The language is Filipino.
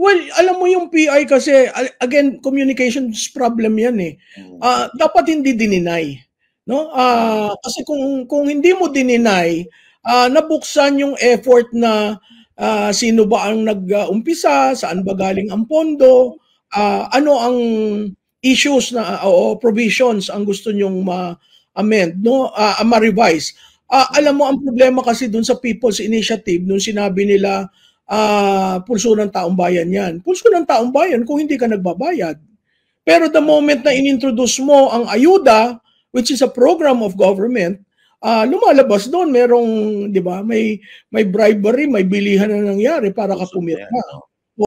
Well, alam mo yung PI kasi, again, communications problem yan eh. Uh, dapat hindi dininay. No? Uh, kasi kung, kung hindi mo dininay, uh, nabuksan yung effort na uh, sino ba ang nag-umpisa, saan ba galing ang pondo, uh, ano ang issues na o provisions ang gusto nyong ma-amend, no? Uh, ma-revise. Uh, alam mo, ang problema kasi dun sa People's Initiative, nung sinabi nila uh, pulso ng taong bayan yan. Pulso ng taong bayan kung hindi ka nagbabayad. Pero the moment na inintroduce mo ang ayuda, which is a program of government, uh, lumalabas doon merong, di ba, may, may bribery, may bilihan na nangyari para ka pumirma.